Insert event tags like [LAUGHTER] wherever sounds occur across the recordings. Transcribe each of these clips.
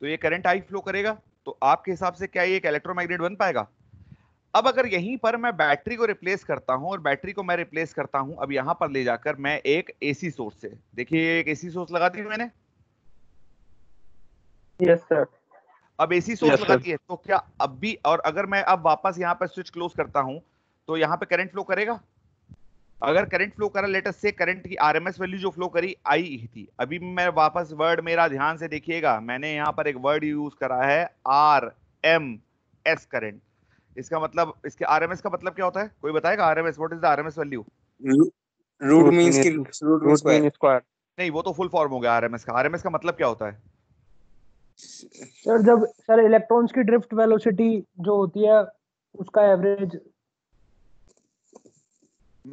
तो ये current I flow करेगा तो आपके हिसाब से क्या ये इलेक्ट्रोमैग्नेट बन पाएगा अब अगर यहीं पर मैं बैटरी को रिप्लेस करता हूं और बैटरी को मैं रिप्लेस करता हूं अब यहां पर ले जाकर मैं एक एसी सोर्स से देखिए एक एसी सोर्स लगा दी मैंने यस सर अब एसी सोर्स yes, लगा दी है तो क्या अब भी और अगर मैं अब वापस यहां पर स्विच क्लोज करता हूं तो यहां पर करंट फ्लो करेगा अगर करंट फ्लो करा लेटर से करंट की आरएमएस वैल्यू जो फ्लो करी आई ही थी अभी मैं वापस वर्ड मेरा ध्यान से देखिएगा मैंने यहाँ पर एक वर्ड यूज करा है आर एम एस करेंट इसका मतलब इसके आर एम एस का मतलब क्या होता है कोई बताएगा R M S what is the RMS value root mean root mean square नहीं वो तो फुल फॉर्म हो गया आरएमएस का आरएमएस का मतलब क्या होता है सर जब सर इलेक्ट्रॉन्स की ड्रिफ्ट वेलोसिटी जो होती है उसका एवरेज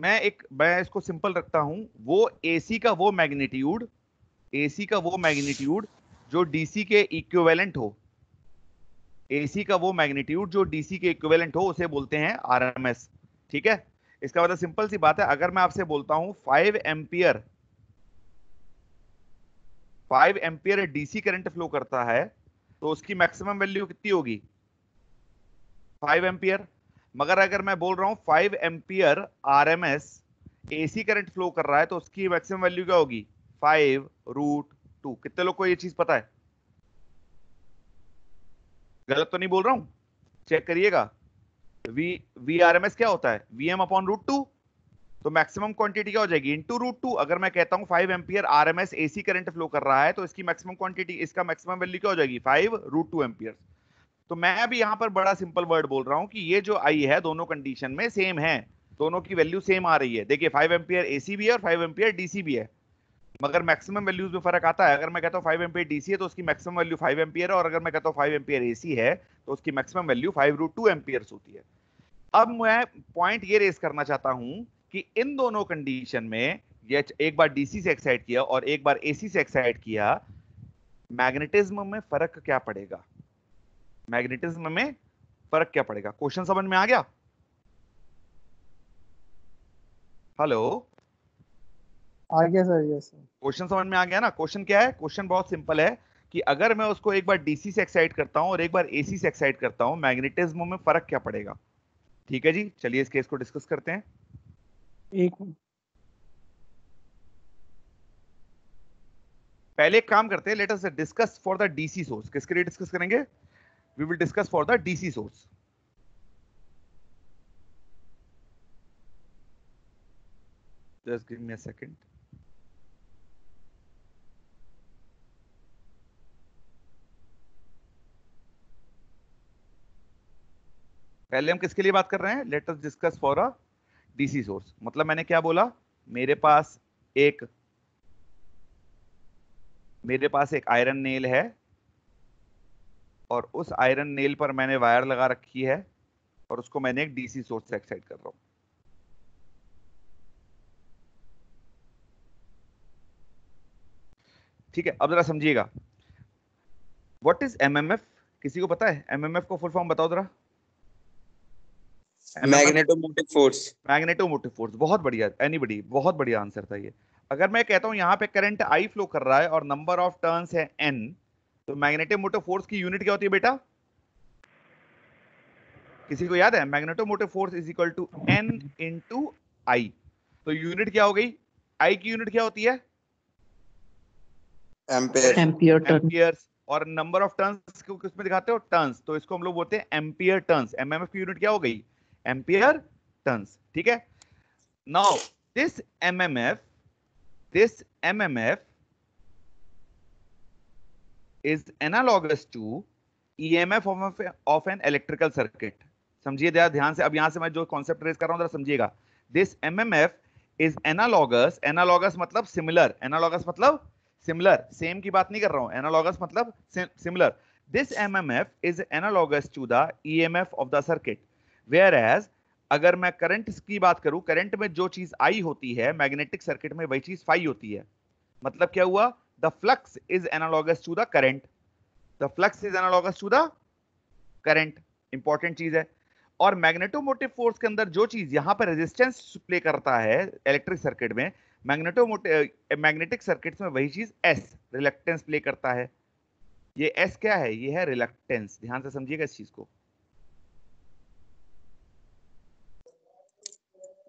मैं एक मैं इसको सिंपल रखता हूं वो एसी का वो मैग्नीट्यूड एसी का वो मैग्नीट्यूड जो डीसी के इक्विवेलेंट हो एसी का वो मैग्नीट्यूड जो डीसी के इक्विवेलेंट हो उसे बोलते हैं आरएमएस ठीक है इसका मतलब सिंपल सी बात है अगर मैं आपसे बोलता हूं five ampere five ampere DC current flow करता है तो उसकी मैक्सिमम वैल्यू कितनी होगी फाइव एम्पियर मगर अगर मैं बोल रहा हूँ five ampere R M S A C current flow कर रहा है तो उसकी मैक्सिमम वैल्यू क्या होगी फाइव रूट टू कितने लोग को ये चीज पता है गलत तो नहीं बोल रहा हूं चेक करिएगा V V R M S क्या होता है V M upon root two तो मैक्सिमम क्वांटिटी क्या हो जाएगी इंटू रूट टू अगर मैं कहता हूं five ampere R M S AC current flow कर रहा है तो इसकी मैक्सिमम क्वांटिटी इसका मैक्सिमम वैल्यू क्या हो जाएगी फाइव रूट टू एम्पियर तो मैं भी यहां पर बड़ा सिंपल वर्ड बोल रहा हूं कि ये जो आई है दोनों कंडीशन में सेम है दोनों की वैल्यू सेम आ रही है देखिए फाइव एम्पियर एसी भी है और फाइव एम्पियर डीसी भी है मगर मैक्सिमम वैल्यूज में फर्क आता है अगर मैं कहता हूँ फाइव एम्पियर डीसी है तो उसकी मैक्सिमम वैल्यू फाइव एम्पियर है और अगर मैं कहता हूँ फाइव एम्पियर एसी है तो उसकी maximum value five root two amperes होती है अब मैं पॉइंट ये रेस करना चाहता हूँ कि इन दोनों कंडीशन में ये एक बार डीसी से एक्साइट किया और एक बार एसी से एक्साइट किया मैग्नेटिज्म में फर्क क्या पड़ेगा मैग्नेटिज्म में फर्क क्या पड़ेगा क्वेश्चन समझ में आ गया हेलो आ गया सर यस क्वेश्चन समझ में आ गया ना क्वेश्चन क्या है क्वेश्चन बहुत सिंपल है कि अगर मैं उसको एक बार डीसी से एक्साइट करता हूं और एक बार एसी से एक्साइट करता हूँ मैग्नेटिज्म में फर्क क्या पड़ेगा ठीक है जी चलिए इस केस को डिस्कस करते हैं एक पहले एक काम करते हैं let us discuss for the DC source किसके लिए डिस्कस करेंगे we will discuss for the DC source. Just give me a second. पहले हम किसके लिए बात कर रहे हैं let us discuss for a DC source मतलब मैंने क्या बोला मेरे पास एक मेरे पास एक आयरन नेल है और उस आयरन नेल पर मैंने वायर लगा रखी है और उसको मैंने एक डीसी सोर्स से एक्साइट कर रहा हूं ठीक है अब जरा समझिएगा वट इज एमएमएफ किसी को पता है एमएमएफ को फुल फॉर्म बताओ जरा मैग्नेटोमोटिव फोर्स मैग्नेटोमोटिव फोर्स बहुत बढ़िया एनीबडी बहुत बढ़िया आंसर था ये अगर मैं कहता हूं यहां पे करंट आई फ्लो कर रहा है और नंबर ऑफ टर्न्स है एन तो मैग्नेटिक मोटिव फोर्स की यूनिट क्या होती है बेटा किसी को याद है magneto motive force is equal to N into I तो यूनिट क्या हो गई आई की यूनिट क्या होती है एम्पियर एम्पियर और नंबर ऑफ टर्न्स को किसमें दिखाते हो टर्न्स तो इसको हम लोग बोलते हैं एम्पियर टर्न्स एमएमएफ की यूनिट क्या हो गई एम्पियर टर्न्स ठीक है now this MMF this MMF is analogous to EMF of, a, of an electrical circuit. समझिए जरा ध्यान से अब यहां से मैं जो कॉन्सेप्ट रेस कर रहा हूं जरा समझिएगा this MMF is analogous analogous मतलब सिमिलर एनालॉगस मतलब सिमिलर सेम की बात नहीं कर रहा हूं एनालॉगस मतलब similar this MMF is analogous to the EMF of the circuit whereas अगर मैं करंट की बात करूं करंट में जो चीज आई होती है मैग्नेटिक सर्किट में वही चीज फाई होती है मतलब क्या हुआ the flux is analogous to the current the flux is analogous to the current important चीज है और मैग्नेटोमोटिव फोर्स के अंदर जो चीज यहाँ पर रेजिस्टेंस प्ले करता है इलेक्ट्रिक सर्किट में मैग्नेटोमोटिव मैग्नेटिक सर्किट्स में वही चीज एस रिलेक्टेंस प्ले करता है ये एस क्या है ये है रिलेक्टेंस ध्यान से समझिएगा इस चीज को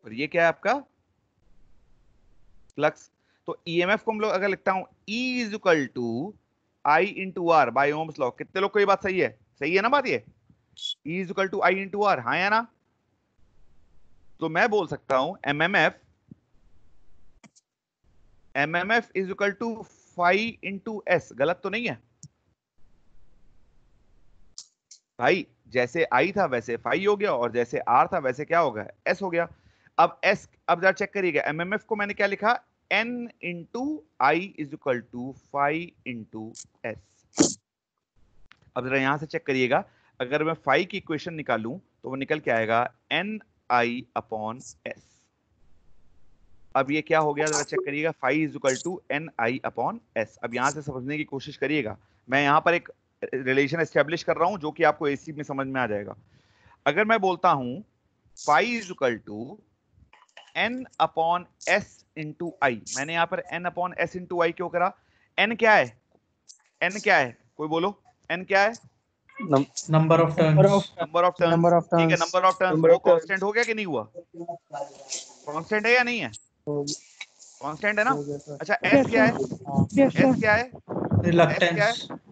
और ये क्या है आपका फ्लक्स तो ई एम एफ को हम लोग अगर लिखता हूं E is equal to I into R by Ohm's law कितने लोग को ये बात सही है सही है ना बात ये E is equal to I into R हाँ या ना तो मैं बोल सकता हूं M M F M M F is equal to phi into S गलत तो नहीं है भाई जैसे आई था वैसे फाइव हो गया और जैसे आर था वैसे क्या होगा एस हो गया अब एस अब जरा चेक करिएगा एमएमएफ को मैंने क्या लिखा N into I is equal to phi into S अब जरा यहां से चेक करिएगा अगर मैं फाइव की इक्वेशन निकालूं तो वो निकल के आएगा एन आई अपॉन एस अब ये क्या हो गया जरा चेक करिएगा phi is equal to N I upon S अब यहां से समझने की कोशिश करिएगा मैं यहां पर एक रिलेशन एस्टेब्लिश कर रहा हूं जो कि आपको एसी में समझ में आ जाएगा अगर मैं बोलता हूं phi is equal to N upon S into I मैंने यहाँ पर N upon S into I क्यों करा एन क्या है एन क्या है कोई बोलो एन क्या है number of turns number of turn number of turn ठीक है नंबर ऑफ टर्न वो कांस्टेंट हो गया कि नहीं हुआ कांस्टेंट है या नहीं है कांस्टेंट है ना अच्छा एस क्या है एस क्या है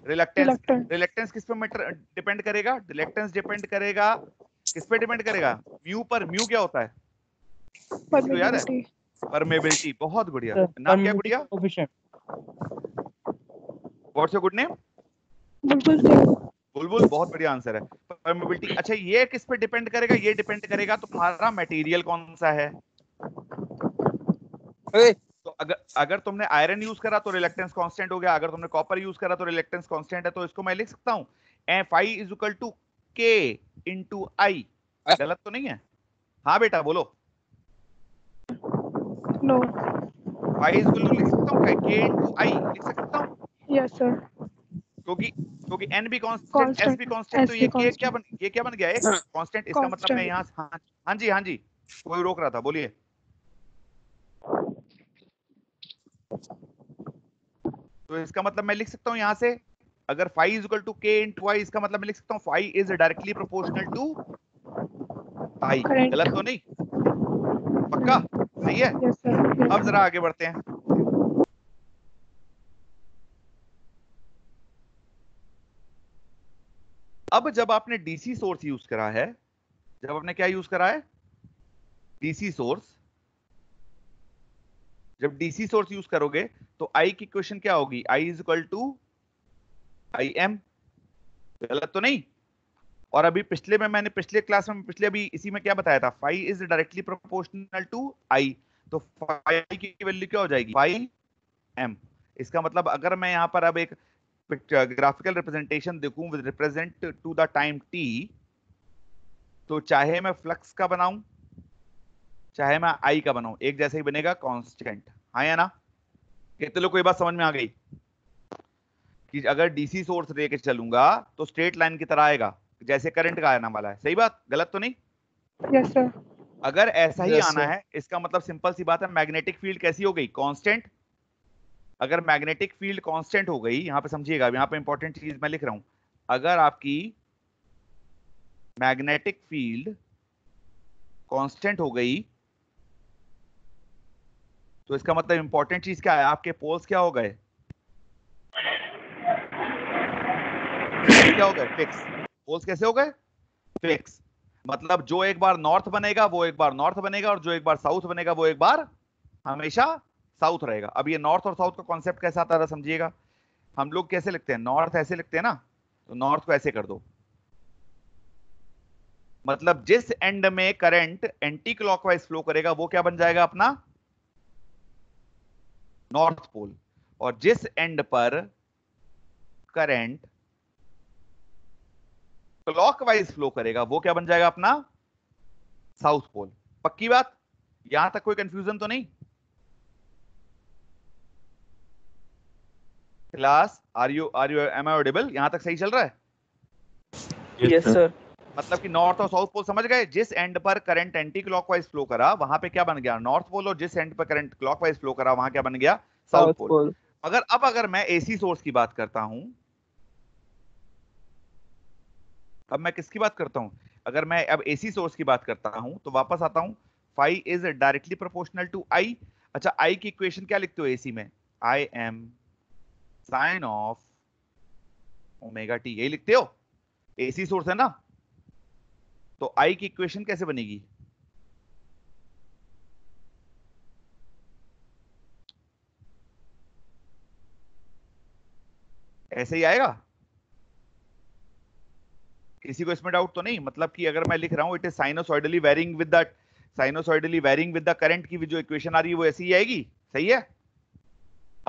रिलेक्टेंस किस पे डिपेंड करेगा रिलेक्टेंस डिपेंड करेगा किस पे डिपेंड करेगा म्यू पर म्यू क्या होता है तो याद है परमेबिलिटी बहुत बढ़िया नाम क्या बढ़िया व्हाट्स योर गुड नेम बुलबुल बहुत बढ़िया आंसर है परमेबिलिटी अच्छा ये किस पे डिपेंड करेगा ये डिपेंड करेगा तुम्हारा मटेरियल कौन सा है तो अगर अगर तुमने आयरन यूज करा तो रिलेक्टेंस कांस्टेंट हो गया अगर तुमने कॉपर यूज करा तो रिलेक्टेंस कांस्टेंट है तो इसको मैं लिख सकता हूं phi is equal to K into I गलत तो नहीं है हाँ बेटा बोलो नो आई इज गोइंग लिख सकता हूं के इनटू आई लिख सकता हूं यस सर क्योंकि क्योंकि n भी कांस्टेंट s भी कांस्टेंट तो ये क्या क्या बन ये क्या बन गया है हाँ। कांस्टेंट इसका मतलब मैं यहां हां हां जी हां हाँ जी कोई रोक रहा था बोलिए तो इसका मतलब मैं लिख सकता हूं यहां से अगर phi is equal to k into y इसका मतलब मैं लिख सकता हूं phi is directly proportional to i गलत तो नहीं पक्का सही है अब जरा आगे बढ़ते हैं अब जब आपने डीसी सोर्स यूज करा है जब आपने क्या यूज करा है डीसी सोर्स जब डीसी सोर्स यूज करोगे तो आई की क्वेश्चन क्या होगी I is equal to I M गलत तो नहीं और अभी पिछले में मैंने पिछले क्लास में पिछले अभी इसी में क्या बताया था phi is directly proportional to I तो फाइव की वैल्यू क्या हो जाएगी फाइव एम इसका मतलब अगर मैं यहाँ पर अब एक ग्राफिकल रिप्रेजेंटेशन देखूं with represent to the time T तो चाहे मैं फ्लक्स का बनाऊं चाहे मैं आई का बनाऊं एक जैसे ही बनेगा कॉन्स्टेंट हाँ या ना कितने लोग कोई बात समझ में आ गई कि अगर डीसी सोर्स लेके चलूंगा तो स्ट्रेट लाइन की तरह आएगा जैसे करंट का आना वाला है सही बात गलत तो नहीं yes, अगर ऐसा ही yes, आना है इसका मतलब सिंपल सी बात है मैग्नेटिक फील्ड कैसी हो गई कॉन्स्टेंट अगर मैग्नेटिक फील्ड कॉन्स्टेंट हो गई यहाँ पे समझिएगा यहाँ पे इंपॉर्टेंट चीज मैं लिख रहा हूं अगर आपकी मैग्नेटिक फील्ड कॉन्स्टेंट हो गई तो इसका मतलब इंपॉर्टेंट चीज क्या है आपके पोल्स क्या हो गए क्या हो गए फिक्स पोल्स कैसे हो गए फिक्स मतलब जो एक बार नॉर्थ बनेगा वो एक बार नॉर्थ बनेगा और जो एक बार साउथ बनेगा वो एक बार हमेशा साउथ रहेगा अब ये नॉर्थ और साउथ का कॉन्सेप्ट कैसा आता था समझिएगा हम लोग कैसे लिखते हैं नॉर्थ ऐसे लिखते हैं ना तो नॉर्थ को ऐसे कर दो मतलब जिस एंड में करंट एंटी क्लॉकवाइज फ्लो करेगा वो क्या बन जाएगा अपना नॉर्थ पोल और जिस एंड पर करंट क्लॉकवाइज फ्लो करेगा वो क्या बन जाएगा अपना साउथ पोल पक्की बात यहां तक कोई कंफ्यूजन तो नहीं class are you are you am I audible यहां तक सही चल रहा है यस सर मतलब कि नॉर्थ और साउथ पोल समझ गए जिस एंड पर करंट एंटी क्लॉकवाइज फ्लो करा वहां पे क्या बन गया नॉर्थ पोल और जिस एंड पर करंट क्लॉकवाइज फ्लो करा वहां क्या बन गया साउथ पोल मगर अब अगर मैं एसी सोर्स की बात करता हूं अब मैं किसकी बात करता हूँ अगर मैं अब एसी सोर्स की बात करता हूँ तो वापस आता हूँ phi is directly proportional to I अच्छा आई की इक्वेशन क्या लिखते हो एसी में I M sine of omega T यही लिखते हो एसी सोर्स है ना तो आई की इक्वेशन कैसे बनेगी ऐसे ही आएगा किसी को इसमें डाउट तो नहीं मतलब कि अगर मैं लिख रहा हूँ it is sinusoidally varying with the sinusoidally varying with the current की जो इक्वेशन आ रही है वो ऐसी ही आएगी सही है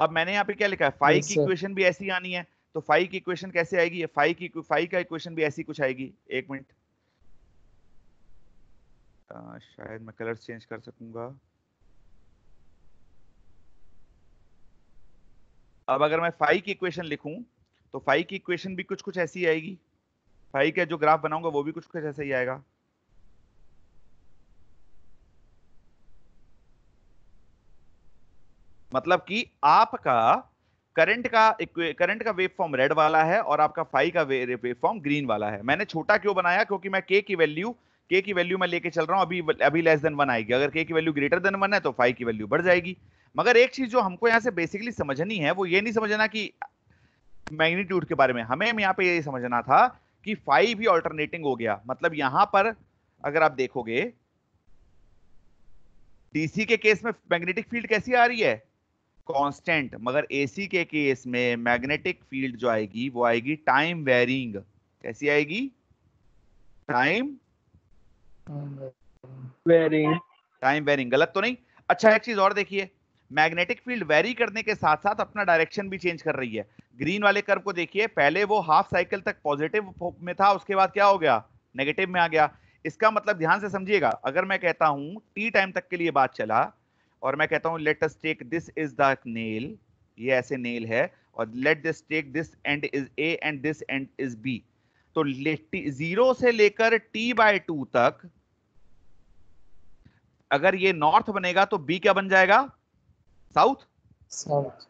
अब मैंने यहाँ पे क्या लिखा है फाइव की इक्वेशन भी ऐसी आनी है तो फाइव की इक्वेशन कैसे आएगी फाइव की फाइव का इक्वेशन भी ऐसी कुछ आएगी एक मिनट शायद मैं कलर चेंज कर सकूंगा अब अगर मैं फाइव की इक्वेशन लिखूं तो फाइव की इक्वेशन भी कुछ कुछ ऐसी आएगी फाई का जो ग्राफ बनाऊंगा वो भी कुछ कुछ ऐसा ही आएगा मतलब कि आपका करंट का करंट का वेव फॉर्म रेड वाला है और आपका फाइव का वेव फॉर्म ग्रीन वाला है मैंने छोटा क्यों बनाया क्योंकि मैं के की वैल्यू के की वैल्यू मैं लेके चल रहा हूं अभी अभी लेस देन वन आएगी अगर के की वैल्यू ग्रेटर देन वन है तो फाइव की वैल्यू बढ़ जाएगी मगर एक चीज जो हमको यहाँ से बेसिकली समझनी है वो ये नहीं समझना कि मैग्नीट्यूड के बारे में हमें यहाँ पे ये समझना था कि फाइव ही ऑल्टरनेटिंग हो गया मतलब यहां पर अगर आप देखोगे डीसी के केस में मैग्नेटिक फील्ड कैसी आ रही है कांस्टेंट मगर एसी के केस में मैग्नेटिक फील्ड जो आएगी वो आएगी टाइम वेरिंग कैसी आएगी टाइम वेरिंग टाइम वेरिंग गलत तो नहीं अच्छा एक चीज और देखिए मैग्नेटिक फील्ड वेरी करने के साथ साथ अपना डायरेक्शन भी चेंज कर रही है ग्रीन वाले कर्व को देखिए पहले वो हाफ साइकिल तक पॉजिटिव में था उसके बाद क्या हो गया नेगेटिव में आ गया इसका मतलब ध्यान से समझिएगा अगर मैं कहता हूं टी टाइम तक के लिए बात चला और मैं कहता हूं let us take this is the nail ये ऐसे नेल है और let this take this end is A and this end is B तो जीरो से लेकर टी बाय टू तक अगर ये नॉर्थ बनेगा तो बी क्या बन जाएगा साउथ साउथ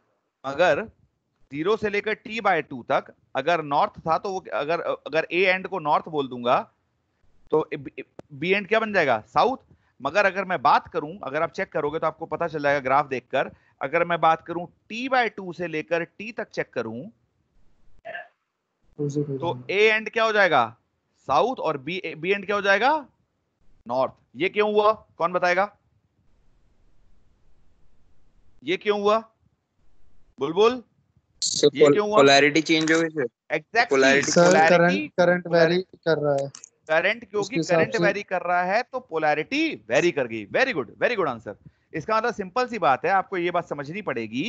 अगर जीरो से लेकर टी बाय टू तक अगर नॉर्थ था तो वो अगर अगर ए एंड को नॉर्थ बोल दूंगा तो बी एंड क्या बन जाएगा साउथ मगर अगर मैं बात करूं अगर आप चेक करोगे तो आपको पता चल जाएगा ग्राफ देखकर अगर मैं बात करूं टी बाय टू से लेकर टी तक चेक करूं तो ए एंड क्या हो जाएगा साउथ और बी बी एंड क्या हो जाएगा नॉर्थ ये क्यों हुआ कौन बताएगा ये क्यों हुआ बुलबुल so, पोलैरिटी चेंज हो गई एग्जैक्ट करंट करंट कर रहा है करंट क्योंकि करंट वेरी कर रहा है तो पोलैरिटी वेरी कर गई very good very good answer इसका मतलब सिंपल सी बात है आपको ये बात समझनी पड़ेगी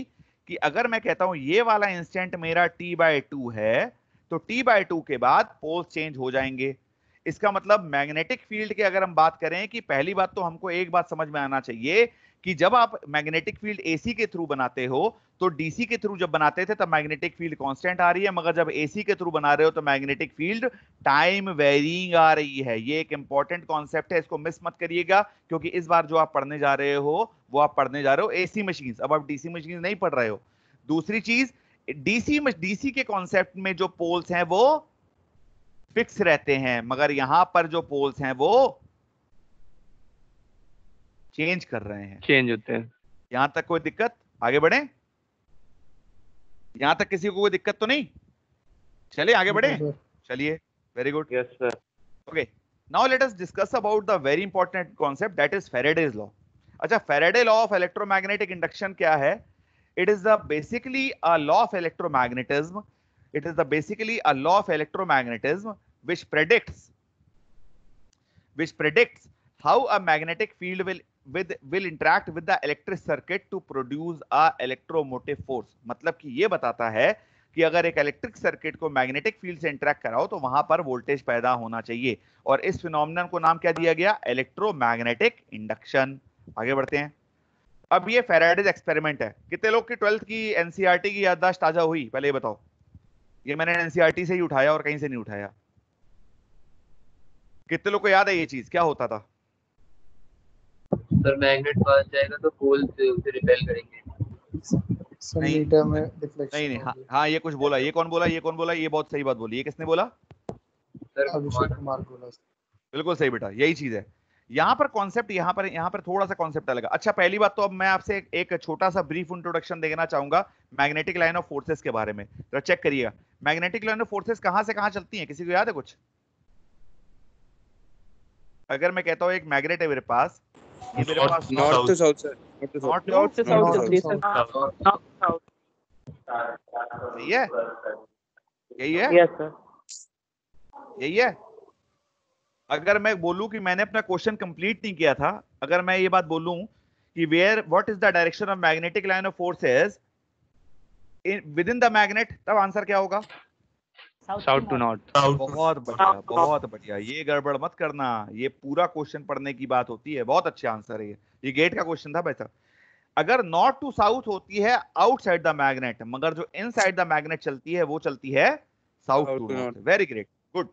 कि अगर मैं कहता हूं ये वाला इंस्टेंट मेरा टी बाय टू है तो टी बाय टू के बाद पोल्स चेंज हो जाएंगे इसका मतलब मैग्नेटिक फील्ड की अगर हम बात करें कि पहली बात तो हमको एक बात समझ में आना चाहिए कि जब आप मैग्नेटिक फील्ड एसी के थ्रू बनाते हो तो डीसी के थ्रू जब बनाते थे तब मैग्नेटिक फील्ड कांस्टेंट आ रही है मगर जब एसी के थ्रू बना रहे हो तो मैग्नेटिक फील्ड टाइम वेरिंग आ रही है ये एक इंपॉर्टेंट कॉन्सेप्ट है इसको मिस मत करिएगा क्योंकि इस बार जो आप पढ़ने जा रहे हो वो आप पढ़ने जा रहे हो एसी मशीन अब आप डीसी मशीन नहीं पढ़ रहे हो दूसरी चीज डीसी डीसी के कॉन्सेप्ट में जो पोल्स हैं वो फिक्स रहते हैं मगर यहां पर जो पोल्स हैं वो चेंज कर रहे हैं चेंज होते हैं यहां तक कोई दिक्कत आगे बढ़े यहां तक किसी को कोई दिक्कत तो नहीं चलिए आगे बढ़े चलिए very good yes sir okay now let us discuss about the very important concept that is Faraday's law अच्छा Faraday law of electromagnetic induction क्या है it is the basically a law of electromagnetism it is the basically a law of electromagnetism which predicts which predicts how a magnetic field will with will interact with the electric circuit to produce a electromotive force मतलब कि ये बताता है कि अगर एक electric circuit को magnetic field से इंटरेक्ट कराओ तो वहां पर वोल्टेज पैदा होना चाहिए और इस फिनोमिन को नाम क्या दिया गया इलेक्ट्रोमैग्नेटिक इंडक्शन आगे बढ़ते हैं अब ये फेराइडिस एक्सपेरिमेंट है कितने लोग की ट्वेल्थ की एनसीईआरटी e की याददाश्त ताजा हुई पहले ये बताओ ये मैंने एनसीईआरटी e से ही उठाया और कहीं से नहीं उठाया कितने लोग को याद है ये चीज क्या होता था पर मैग्नेट पास जाएगा तो पोल उसे रिपेल करेंगे नहीं में नहीं नहीं हाँ, हाँ ये कुछ बोला ये कौन बोला ये कौन बोला ये बहुत सही बात बोली ये किसने बोला बोला बिल्कुल सही बेटा यही चीज है यहाँ पर कॉन्सेप्ट यहाँ पर यहाँ पर थोड़ा सा कॉन्सेप्ट अलग अच्छा पहली बात तो अब मैं आपसे एक छोटा सा ब्रीफ इंट्रोडक्शन देना चाहूंगा मैग्नेटिक लाइन ऑफ फोर्सेस के बारे में तो चेक करिएगा मैग्नेटिक लाइन ऑफ फोर्सेस कहाँ से कहाँ चलती है किसी को याद है कुछ अगर मैं कहता हूँ एक मैग्नेट है मेरे पास नॉर्थ हाँ, साउथ यही है अगर मैं बोलूं कि मैंने अपना क्वेश्चन कंप्लीट नहीं किया था अगर मैं ये बात बोलूं कि where what is the direction of magnetic line of forces within the magnet तब आंसर क्या होगा साउथ टू नॉर्थ बहुत बढ़िया बहुत बढ़िया ये गड़बड़ मत करना ये पूरा क्वेश्चन पढ़ने की बात होती है बहुत अच्छा आंसर है ये गेट का क्वेश्चन था बेहतर अगर नॉर्थ टू साउथ होती है आउटसाइड द मैग्नेट मगर जो इनसाइड द मैग्नेट चलती है वो चलती है south to north very great good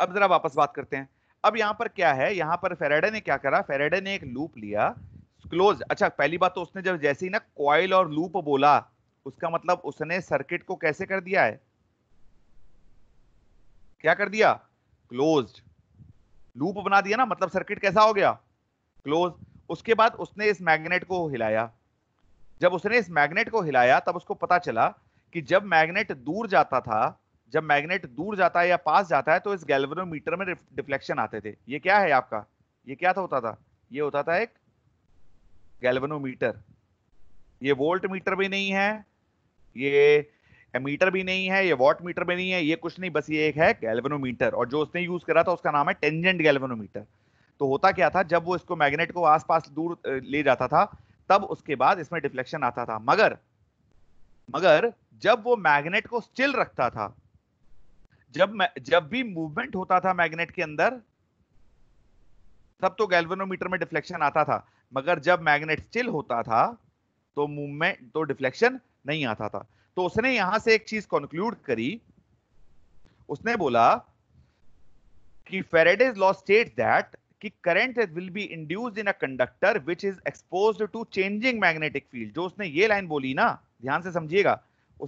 अब जरा वापस बात करते हैं अब यहाँ पर क्या है यहाँ पर फेरेडे ने क्या करा फेरेडे ने एक लूप लिया क्लोज अच्छा पहली बात तो उसने जब जैसे ही ना कॉयल और लूप बोला उसका मतलब उसने सर्किट को कैसे कर दिया है क्या कर दिया क्लोज लूप बना दिया ना मतलब सर्किट कैसा हो गया क्लोज उसके बाद उसने इस मैग्नेट को हिलाया जब उसने इस मैग्नेट को हिलाया तब उसको पता चला कि जब मैग्नेट दूर जाता था जब मैग्नेट दूर जाता है या पास जाता है तो इस गैल्वेनोमीटर में डिफ्लेक्शन आते थे ये क्या है आपका ये क्या था होता था ये होता था एक गैल्वेनोमीटर ये वोल्ट मीटर भी नहीं है ये मीटर भी नहीं है ये वॉट मीटर भी नहीं है ये कुछ नहीं बस ये एक है गैल्वेनोमीटर और जो उसने यूज करा था उसका नाम है टेंजेंट गैल्वेनोमीटर तो होता क्या था जब वो इसको मैग्नेट को आसपास दूर ले जाता था तब उसके बाद इसमें डिफ्लेक्शन आता था मगर मगर जब वो मैग्नेट को स्टिल रखता था जब जब भी मूवमेंट होता था मैग्नेट के अंदर तब तो गैल्वेनोमीटर में डिफ्लेक्शन आता था मगर जब मैग्नेट स्टिल होता था तो मूवमेंट तो डिफ्लेक्शन नहीं आता था तो उसने यहां से एक चीज कंक्लूड करी उसने बोला कि फेरेडेज लॉ स्टेट दैट कि current will be induced in a conductor which is exposed to changing magnetic field जो उसने ये लाइन बोली ना ध्यान से समझिएगा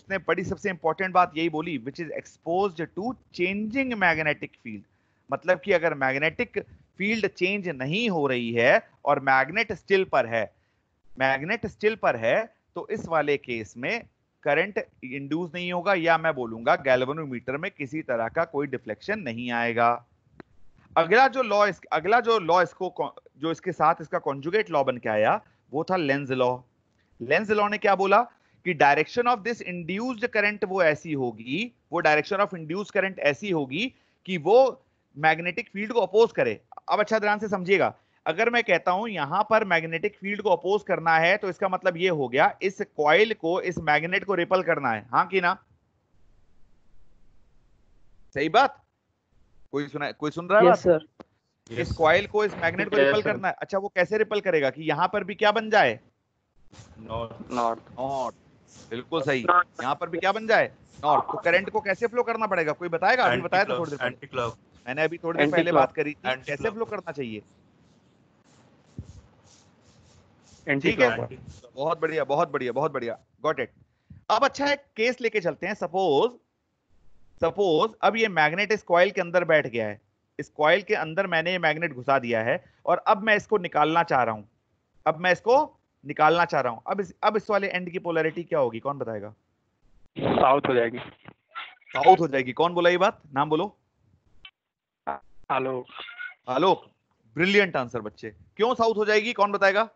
उसने बड़ी सबसे इंपॉर्टेंट बात यही बोली which is expose to changing magnetic field मतलब कि अगर मैग्नेटिक फील्ड चेंज नहीं हो रही है और मैग्नेट स्टिल पर है मैग्नेट स्टिल पर है तो इस वाले केस में करंट इंड्यूस नहीं होगा या मैं बोलूंगा गैल्वेनोमीटर में किसी तरह का कोई डिफ्लेक्शन नहीं आएगा अगला जो लॉ इस अगला जो लॉ इसको जो इसके साथ इसका कॉन्जुगेट लॉ बन के आया वो था लेंस लॉ लेंस लॉ ने क्या बोला कि direction of this induced current वो ऐसी होगी वो डायरेक्शन ऑफ इंड्यूस करंट ऐसी होगी कि वो मैग्नेटिक फील्ड को अपोज करे अब अच्छा ध्यान से समझिएगा अगर मैं कहता हूं यहां पर मैग्नेटिक फील्ड को अपोज करना है तो इसका मतलब ये हो गया इस कॉइल को इस मैग्नेट को रिपल करना है हाँ कि ना सही बात कोई सुना कोई सुन रहा है yes, Yes, इस कॉइल को इस मैग्नेट को yes, रिपल sir. करना है अच्छा वो कैसे रिपल करेगा कि यहां पर भी क्या बन जाए नॉर्थ बिल्कुल सही यहाँ पर भी क्या बन जाए नॉर्थ तो करंट को कैसे फ्लो करना पड़ेगा कोई बताएगा अभी बताया था थोड़ी देर मैंने अभी थोड़ी देर पहले बात करी थी कैसे फ्लो करना चाहिए ठीक है बहुत बढ़िया बहुत बढ़िया बहुत बढ़िया गॉट इट अब अच्छा है केस लेके चलते हैं सपोज सपोज अब ये मैग्नेट इस कॉयल के अंदर बैठ गया है इस कॉयल के अंदर मैंने ये मैग्नेट घुसा दिया है और अब मैं इसको निकालना चाह रहा हूं अब मैं इसको निकालना चाह रहा हूं अब इस अब इस वाले एंड की पोलैरिटी क्या होगी कौन बताएगा साउथ हो जाएगी साउथ हो जाएगी कौन बोला ये बात नाम बोलो हेलो हेलो ब्रिलियंट आंसर बच्चे क्यों साउथ हो जाएगी कौन बताएगा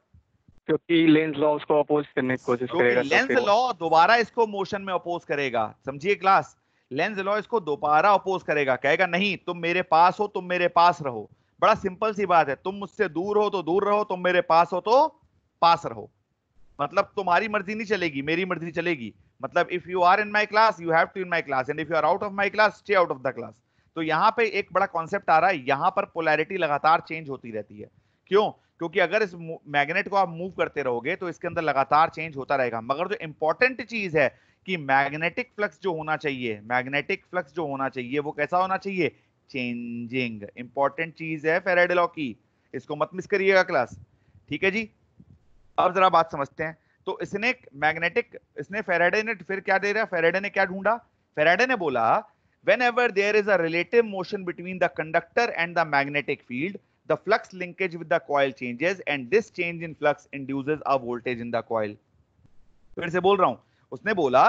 क्योंकि लेंस लॉ उसको अपोज करने की कोशिश करेगा लेंस लॉ दोबारा इसको मोशन में अपोज करेगा समझिए क्लास लेंस लॉ इसको दोबारा अपोज करेगा कहेगा नहीं तुम मेरे पास हो तुम मेरे पास रहो बड़ा सिंपल सी बात है तुम मुझसे दूर हो तो दूर रहो तुम मेरे पास हो तो पास रहो मतलब तुम्हारी मर्जी नहीं चलेगी मेरी मर्जी चलेगी मतलब if you are in my class you have to in my class and if you are out of my class stay out of the class तो यहाँ पे एक बड़ा कॉन्सेप्ट आ रहा है यहाँ पर पोलैरिटी लगातार चेंज होती रहती है क्यों क्योंकि अगर इस मैग्नेट को आप मूव करते रहोगे तो इसके अंदर लगातार चेंज होता रहेगा मगर जो इंपॉर्टेंट चीज है कि मैग्नेटिक फ्लक्स जो होना चाहिए मैग्नेटिक फ्लक्स जो होना चाहिए वो कैसा होना चाहिए चेंजिंग इंपॉर्टेंट चीज है फेराडेलॉ की इसको मत मिस करिएगा क्लास ठीक है जी अब जरा बात समझते हैं तो इसने मैग्नेटिक इसने फेराडे ने फिर क्या दे रहा फेराडे ने क्या ढूंढा फेराडे ने बोला whenever there is a relative motion between the conductor and the magnetic field the flux linkage with the coil changes and this change in flux induces a voltage in the coil फिर से बोल रहा हूं उसने बोला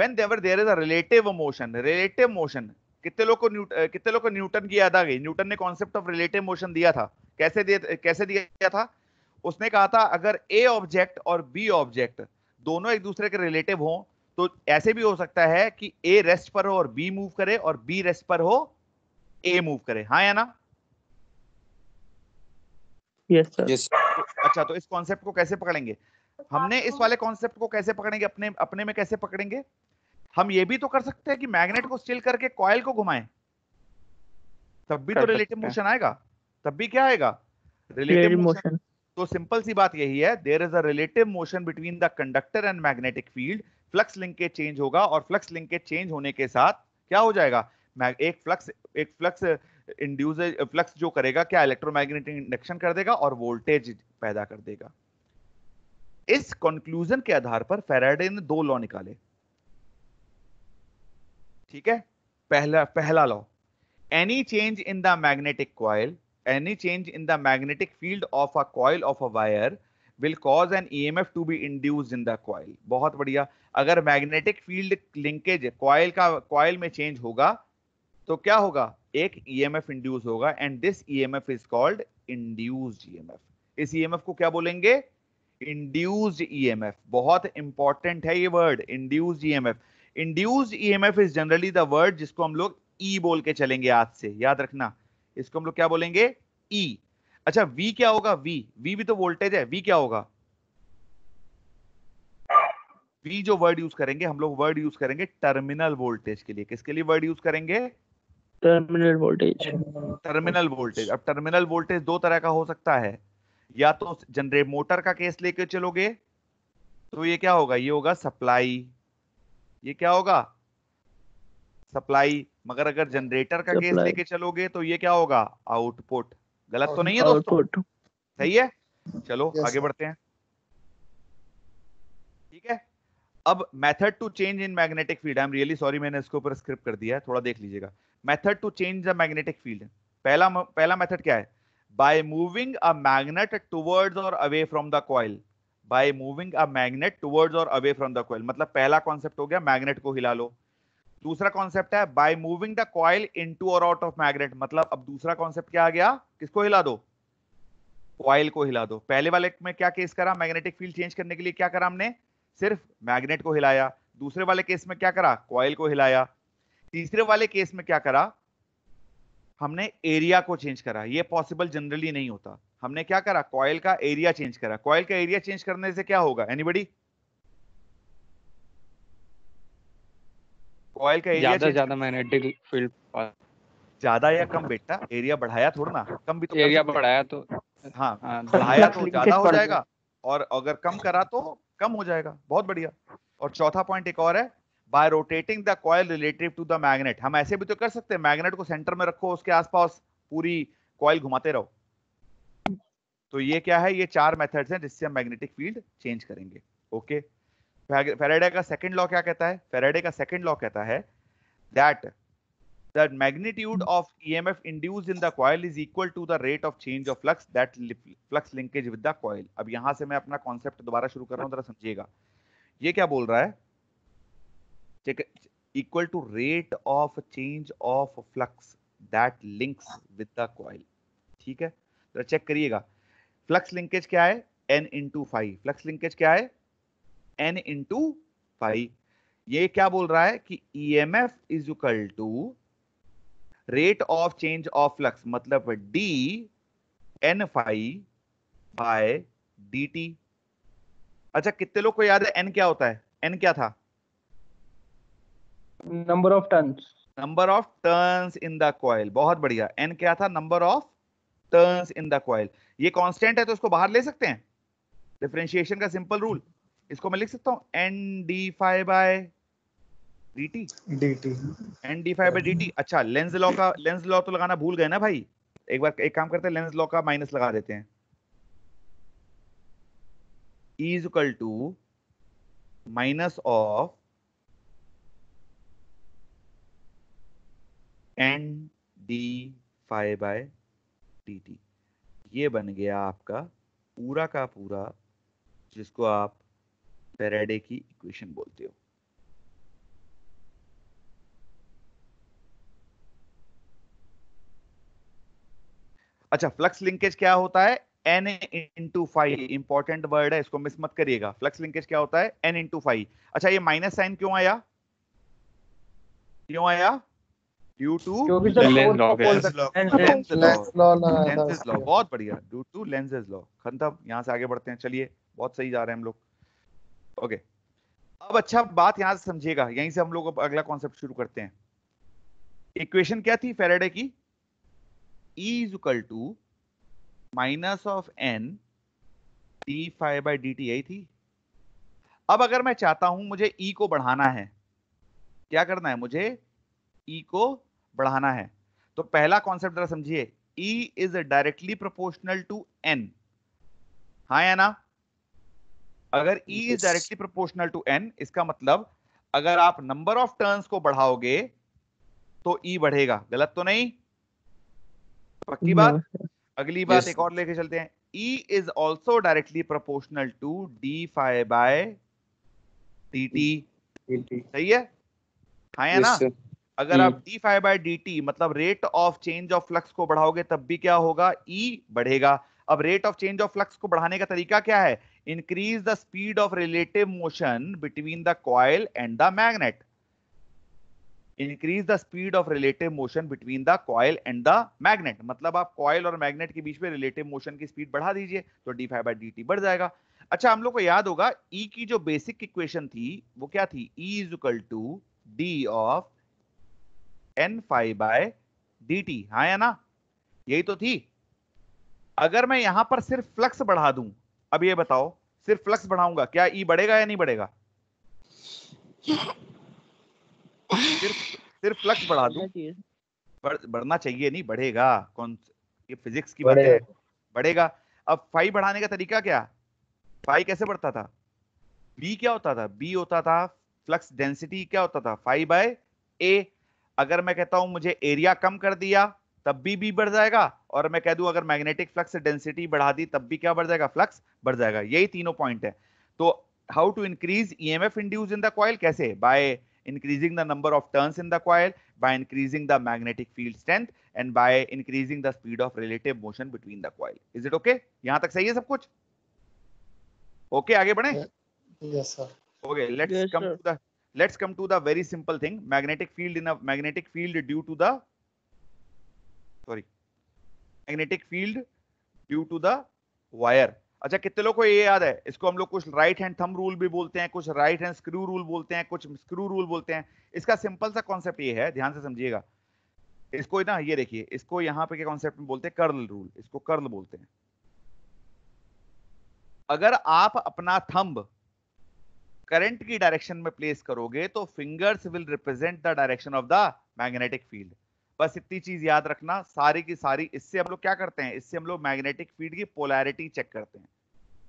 when there were there is a relative motion relative motion कितने लोग को कितने लोग को न्यूटन की याद आ गई न्यूटन ने कॉन्सेप्ट ऑफ रिलेटिव मोशन दिया था कैसे दिया कैसे दिया था उसने कहा था अगर ए ऑब्जेक्ट और बी ऑब्जेक्ट दोनों एक दूसरे के रिलेटिव हो तो ऐसे भी हो सकता है कि ए रेस्ट पर हो और बी मूव करे और बी रेस्ट पर हो ए मूव करे हाँ या ना यस Yes, यस तो, अच्छा तो इस कॉन्सेप्ट को कैसे पकड़ेंगे हमने इस वाले कॉन्सेप्ट को कैसे पकड़ेंगे अपने अपने में कैसे पकड़ेंगे हम ये भी तो कर सकते हैं कि मैग्नेट को स्टिल करके कॉयल को घुमाएं तब भी तो रिलेटिव मोशन आएगा तब भी क्या आएगा रिलेटिव मोशन तो सिंपल सी बात यही है there is a relative motion between the conductor and magnetic field flux linkage change होगा और फ्लक्स लिंकेज चेंज होने के साथ क्या हो जाएगा एक फ्लक्स एक फ्लक्स इंड्यूस फ्लक्स uh, जो करेगा क्या इलेक्ट्रोमैग्नेटिक इंडक्शन कर देगा और वोल्टेज पैदा कर देगा इस कंक्लूजन के आधार पर फेराडे ने दो लॉ निकाले ठीक है पहला पहला law any change in the magnetic coil any change in the magnetic field of a coil of a wire will cause an E M F to be induce in the coil बहुत बढ़िया अगर magnetic field linkage coil का coil में change होगा तो क्या होगा एक ईएमएफ e इंड्यूस होगा and this EMF is called induced EMF इस ईएमएफ e को क्या बोलेंगे इंड्यूस्ड ईएमएफ e बहुत इंपॉर्टेंट है ये word induced EMF induced EMF is generally the word जिसको हम लोग ई e बोल के चलेंगे आज से याद रखना इसको हम लोग क्या बोलेंगे ई e. अच्छा वी क्या होगा वी वी भी तो वोल्टेज है वी क्या होगा वी जो वर्ड यूज करेंगे हम लोग वर्ड यूज करेंगे टर्मिनल वोल्टेज के लिए किसके लिए वर्ड यूज करेंगे टर्मिनल वोल्टेज टर्मिनल वोल्टेज अब टर्मिनल वोल्टेज दो तरह का हो सकता है या तो जनरेट मोटर का केस लेके चलोगे तो ये क्या होगा ये होगा सप्लाई ये क्या होगा सप्लाई मगर अगर जनरेटर का केस लेके चलोगे तो ये क्या होगा आउटपुट गलत तो नहीं है दोस्तों सही है चलो yes. आगे बढ़ते हैं ठीक है अब method to change in magnetic field I am really sorry मैंने इसके ऊपर स्क्रिप्ट कर दिया है थोड़ा देख लीजिएगा method to change the magnetic field पहला पहला मेथड क्या है by moving a magnet towards और away from the coil by moving a magnet towards और अवे फ्रॉम द कॉयल मतलब पहला कॉन्सेप्ट हो गया मैग्नेट को हिला लो दूसरा कॉन्सेप्ट है by moving the coil into और आउट ऑफ मैग्नेट मतलब अब दूसरा कॉन्सेप्ट क्या आ गया किसको हिला दो कॉयल को हिला दो पहले वाले में क्या केस करा मैग्नेटिक फील्ड चेंज करने के लिए क्या करा हमने सिर्फ मैग्नेट को हिलाया दूसरे वाले केस में क्या करा कॉयल को हिलाया तीसरे वाले केस में क्या करा हमने एरिया को चेंज करा ये पॉसिबल जनरली नहीं होता हमने क्या करा कॉयल का एरिया चेंज करा कॉयल का एरिया चेंज करने से क्या होगा एनीबडी कॉयल का एरिया ज्यादा ज्यादा मैग्नेटिक फील्ड ज्यादा या कम बेटा एरिया बढ़ाया थोड़ा ना कम भी तो एरिया बढ़ाया तो हाँ, हाँ बढ़ाया तो [LAUGHS] ज्यादा हो जाएगा और अगर कम करा तो कम हो जाएगा बहुत बढ़िया और चौथा पॉइंट एक और है by rotating the coil relative to the magnet हम ऐसे भी तो कर सकते हैं मैग्नेट को सेंटर में रखो उसके आसपास पूरी कॉयल घुमाते रहो तो ये क्या है ये चार मेथड्स हैं जिससे हम मैग्नेटिक फील्ड चेंज करेंगे ओके फेराडे का सेकंड लॉ क्या कहता है फेराडे का सेकंड लॉ कहता है that the magnitude of EMF induced in the coil is equal to the rate of change of flux that flux linkage with the coil. अब यहाँ से मैं अपना कॉन्सेप्ट दोबारा शुरू कर रहा हूँ जरा समझिएगा ये क्या बोल रहा है equal to rate of change of flux that links with the coil ठीक है जरा चेक करिएगा फ्लक्स लिंकेज क्या है N into phi flux linkage क्या है एन इंटू फाइव ये क्या बोल रहा है कि E M F is equal to rate of change of flux मतलब d N phi by d t अच्छा कितने लोग को याद है एन क्या होता है एन क्या था number of turns number of turns in the coil बहुत बढ़िया एन क्या था number of turns in the coil ये कांस्टेंट है तो इसको बाहर ले सकते हैं डिफ्रेंशिएशन का सिंपल रूल इसको मैं लिख सकता हूं N d phi by dt dt N d5 by dt अच्छा लेंस लॉ का लेंस लॉ तो लगाना भूल गए ना भाई एक बार एक काम करते हैं लेंस लॉ का माइनस लगा देते हैं e is equal to minus of n d5 by dt ये बन गया आपका पूरा का पूरा जिसको आप फेराडे की इक्वेशन बोलते हो अच्छा फ्लक्स लिंकेज क्या होता है N into phi important word है इसको मिस मत करिएगा फ्लक्स लिंकेज क्या होता है एन इंटू फाइव अच्छा ये माइनस साइन क्यों आया क्यों आया ड्यू टू लेंस लॉ बहुत बढ़िया ड्यू टू लेंसेज लॉ खत्म यहां से आगे बढ़ते हैं चलिए बहुत सही जा रहे हैं हम लोग ओके अब अच्छा बात यहां से समझिएगा यहीं से हम लोग अगला कॉन्सेप्ट शुरू करते हैं इक्वेशन क्या थी फेरेडे की E is equal to minus of N d phi by d t यही थी अब अगर मैं चाहता हूं मुझे ई e को बढ़ाना है क्या करना है मुझे ई e को बढ़ाना है तो पहला कॉन्सेप्ट जरा समझिए E is directly proportional to N हाँ या ना अगर E is directly proportional to N इसका मतलब अगर आप नंबर ऑफ टर्न्स को बढ़ाओगे तो ई e बढ़ेगा गलत तो नहीं पक्की बात अगली बात एक और लेके चलते हैं E is also directly proportional to d phi by d t सही है हाँ yes, ना sir. अगर e. आप d phi by d t मतलब rate of change of flux को बढ़ाओगे तब भी क्या होगा ई e बढ़ेगा अब rate of change of flux को बढ़ाने का तरीका क्या है increase the speed of relative motion between the coil and the magnet increase the speed of relative motion between the coil and the magnet मतलब आप कॉयल और मैग्नेट के बीच में रिलेटिव मोशन की स्पीड बढ़ा दीजिए तो d phi by d t बढ़ जाएगा अच्छा हम लोग को याद होगा ई e की जो बेसिक इक्वेशन थी वो क्या थी E is equal to d of N phi by d t हाँ या ना यही तो थी अगर मैं यहां पर सिर्फ फ्लक्स बढ़ा दूं अब ये बताओ सिर्फ फ्लक्स बढ़ाऊंगा क्या ई e बढ़ेगा या नहीं बढ़ेगा सिर्फ सिर्फ फ्लक्स बढ़ा दूं बढ़, बढ़ना चाहिए नहीं बढ़ेगा कौन ये फिजिक्स की बात है बढ़ेगा अब फाइव बढ़ाने का तरीका क्या फाइव कैसे बढ़ता था बी क्या होता था बी होता था फ्लक्स डेंसिटी क्या होता था फाइव बाय ए अगर मैं कहता हूं मुझे एरिया कम कर दिया तब भी बी बढ़ जाएगा और मैं कह दूं अगर मैग्नेटिक फ्लक्स डेंसिटी बढ़ा दी तब भी क्या बढ़ जाएगा फ्लक्स बढ़ जाएगा यही तीनों पॉइंट है तो how to increase E M F induce in the coil कैसे by increasing the number of turns in the coil, by increasing the magnetic field strength, and by increasing the speed of relative motion between the coil. Is it okay? yahan tak sahi hai sab kuch Okay, aage badhe Yes, sir. Okay, let's yes, come sir. to the let's come to the very simple thing. Magnetic field in a magnetic field due to the sorry magnetic field due to the wire अच्छा कितने लोग को ये याद है इसको हम लोग कुछ राइट हैंड थम रूल भी बोलते हैं कुछ राइट हैंड स्क्रू रूल बोलते हैं कुछ स्क्रू रूल बोलते हैं इसका सिंपल सा कॉन्सेप्ट ये है ध्यान से समझिएगा इसको ना ये देखिए इसको यहाँ पे क्या कॉन्सेप्ट में बोलते हैं कर्ल रूल इसको कर्ल बोलते हैं अगर आप अपना थंब करंट की डायरेक्शन में प्लेस करोगे तो fingers will represent the direction of the magnetic field बस इतनी चीज याद रखना सारी की सारी इससे हम लोग क्या करते हैं इससे हम लोग मैग्नेटिक फील्ड की पोलैरिटी चेक करते हैं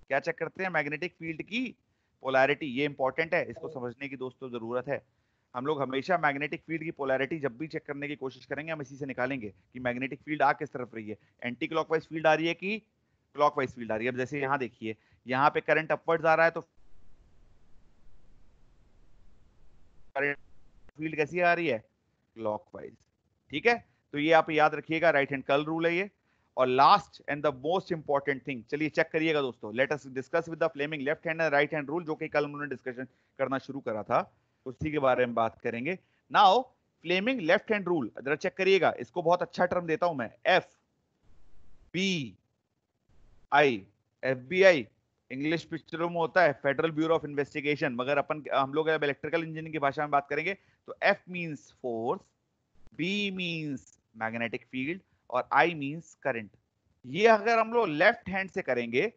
क्या चेक करते हैं मैग्नेटिक फील्ड की पोलैरिटी ये इंपॉर्टेंट है इसको समझने की दोस्तों जरूरत है हम लोग हमेशा मैग्नेटिक फील्ड की पोलैरिटी जब भी चेक करने की कोशिश करेंगे हम इसी से निकालेंगे कि मैग्नेटिक फील्ड आ किस तरफ रही है एंटी क्लॉक फील्ड आ रही है कि क्लॉक फील्ड आ रही है अब जैसे यहाँ देखिए यहाँ पे करंट अपवर्ड आ रहा है तो फील्ड कैसी आ रही है क्लॉक ठीक है तो ये आप याद रखिएगा राइट हैंड कल रूल है ये और last and the most important thing चलिए चेक करिएगा दोस्तों let us discuss with the Fleming left hand and right hand rule जो कि कल उन्होंने डिस्कशन करना शुरू करा था उसी के बारे में बात करेंगे now Fleming left hand rule जरा चेक करिएगा इसको बहुत अच्छा टर्म देता हूं मैं F B I F B I English पिक्चरों में होता है फेडरल ब्यूरो ऑफ इन्वेस्टिगेशन मगर अपन हम लोग इलेक्ट्रिकल इंजीनियरिंग की भाषा में बात करेंगे तो F means force B means magnetic field और आई मीन्स करंट ये अगर हम लोग लेफ्ट हैंड से करेंगे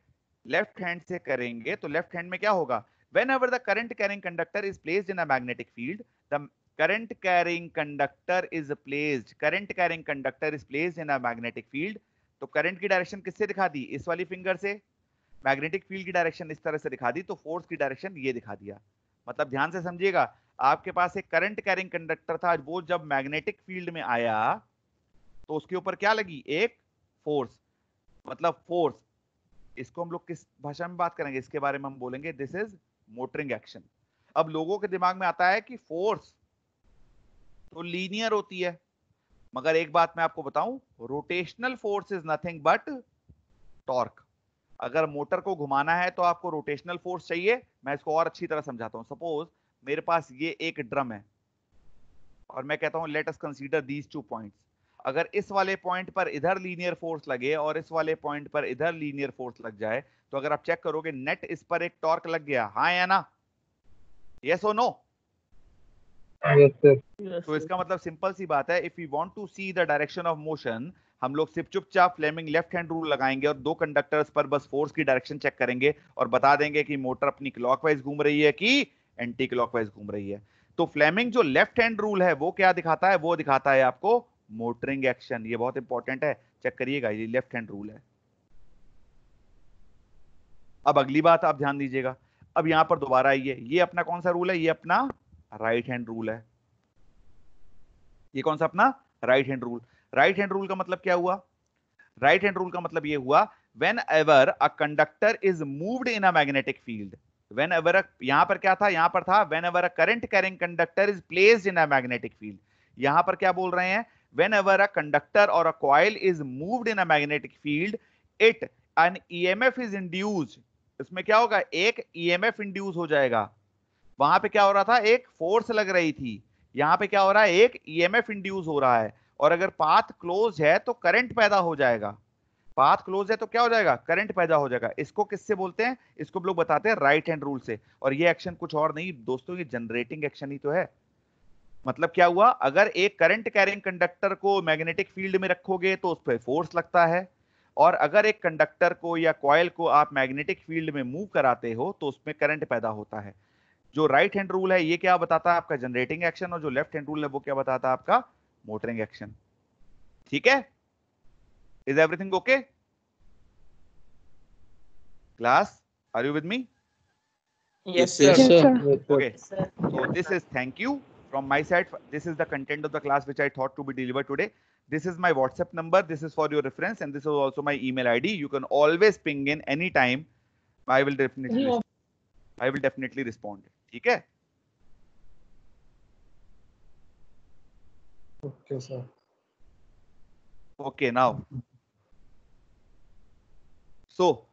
लेफ्ट हैंड से करेंगे तो लेफ्ट हैंड में क्या होगा whenever the current carrying conductor is placed in a magnetic field the current carrying conductor is placed current carrying conductor is placed in a magnetic field तो current की direction किससे दिखा दी इस वाली finger से मैग्नेटिक फील्ड की direction इस तरह से दिखा दी तो फोर्स की डायरेक्शन ये दिखा दिया मतलब ध्यान से समझिएगा आपके पास एक करंट कैरिंग कंडक्टर था वो जब मैग्नेटिक फील्ड में आया तो उसके ऊपर क्या लगी एक फोर्स मतलब फोर्स इसको हम लोग किस भाषा में बात करेंगे इसके बारे में हम बोलेंगे दिस इज मोटरिंग एक्शन अब लोगों के दिमाग में आता है कि फोर्स तो लीनियर होती है मगर एक बात मैं आपको बताऊं rotational force is nothing but torque अगर मोटर को घुमाना है तो आपको रोटेशनल फोर्स चाहिए मैं इसको और अच्छी तरह समझाता हूं सपोज मेरे पास ये एक ड्रम है और मैं कहता हूँ let us consider these two point अगर इस वाले पॉइंट पर इधर लीनियर फोर्स लगे और इस वाले पॉइंट पर इधर लीनियर फोर्स लग जाए तो अगर आप चेक करोगे नेट इस पर एक टॉर्क लग गया हा या ना यस और नो तो इसका मतलब सिंपल सी बात है if you want to see the direction of motion हम लोग सिर्फ चुपचाप फ्लेमिंग लेफ्ट हैंड रूल लगाएंगे और दो कंडक्टर्स पर बस फोर्स की डायरेक्शन चेक करेंगे और बता देंगे कि मोटर अपनी क्लॉकवाइज घूम रही है कि एंटी क्लॉकवाइज घूम रही है तो फ्लेमिंग जो लेफ्ट हैंड रूल है वो क्या दिखाता है वो दिखाता है आपको मोटरिंग एक्शन ये बहुत इंपॉर्टेंट है चेक करिएगा ये लेफ्ट हैंड रूल है अब अगली बात आप ध्यान दीजिएगा अब यहां पर दोबारा आइए ये अपना कौन सा रूल है ये अपना राइट हैंड रूल है ये कौन सा अपना right hand rule right hand rule का मतलब क्या हुआ राइट हैंड रूल का मतलब ये हुआ whenever a conductor is moved in a magnetic field whenever यहां पर क्या था यहां पर था whenever a current carrying conductor is placed in a magnetic field यहां पर क्या बोल रहे हैं वेन एवर अ कंडक्टर और a coil is moved in a magnetic field it an E M F is induce इसमें क्या होगा एक ई एम एफ इंड्यूज हो जाएगा वहां पे क्या हो रहा था एक फोर्स लग रही थी यहां पे क्या हो रहा है एक ई एम एफ इंड्यूज हो रहा है और अगर पाथ क्लोज है तो करंट पैदा हो जाएगा पाथ क्लोज है तो क्या हो जाएगा करंट पैदा हो जाएगा इसको किससे बोलते हैं इसको लोग बताते हैं राइट हैंड रूल से और ये एक्शन कुछ और नहीं दोस्तों ये जनरेटिंग एक्शन ही तो है मतलब क्या हुआ अगर एक करंट कैरिंग कंडक्टर को मैग्नेटिक फील्ड में रखोगे तो उस पर फोर्स लगता है और अगर एक कंडक्टर को या कॉयल को आप मैग्नेटिक फील्ड में मूव कराते हो तो उसमें करंट पैदा होता है जो राइट हैंड रूल है ये क्या बताता है आपका जनरेटिंग एक्शन और जो लेफ्ट हैंड रूल है वो क्या बताता है आपका मोटरिंग एक्शन ठीक है Is everything okay? Class, are you with me? Yes, yes sir. sir. Okay. So this is thank you from my side. This is the content of the class which I thought to be delivered today. This is my WhatsApp number. This is for your reference. And this is also my email ID. You can always ping in anytime. I will definitely, yeah. I will definitely respond. Okay. Okay, sir. Okay, now so